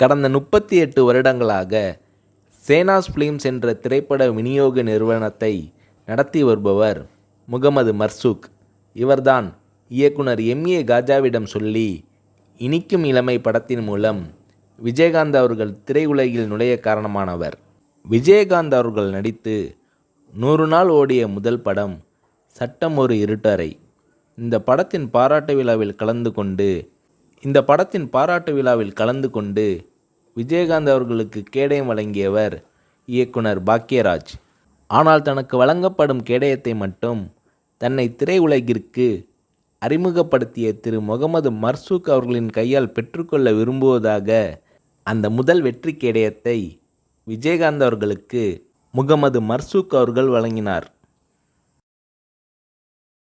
கடந்த முப்பத்தி எட்டு வருடங்களாக சேனாஸ் ஃபிலிம்ஸ் என்ற திரைப்பட விநியோக நிறுவனத்தை நடத்தி வருபவர் முகமது மர்சூக் இவர்தான் இயக்குனர் எம்ஏ காஜாவிடம் சொல்லி இனிக்கும் இளமை படத்தின் மூலம் விஜயகாந்த் அவர்கள் திரையுலகில் நுழைய காரணமானவர் விஜயகாந்த் அவர்கள் நடித்து நூறு நாள் ஓடிய முதல் படம் சட்டம் ஒரு இருட்டறை இந்த படத்தின் பாராட்டு விழாவில் கலந்து கொண்டு இந்த படத்தின் பாராட்டு விழாவில் கலந்து கொண்டு விஜயகாந்த் அவர்களுக்கு கேடயம் வழங்கியவர் இயக்குனர் பாக்யராஜ் ஆனால் தனக்கு வழங்கப்படும் கேடயத்தை மட்டும் தன்னை திரையுலகிற்கு அறிமுகப்படுத்திய திரு முகமது மர்சூக் அவர்களின் கையால் பெற்றுக்கொள்ள விரும்புவதாக அந்த முதல் வெற்றி கேடயத்தை விஜயகாந்த் அவர்களுக்கு முகமது மர்சூக் அவர்கள் வழங்கினார்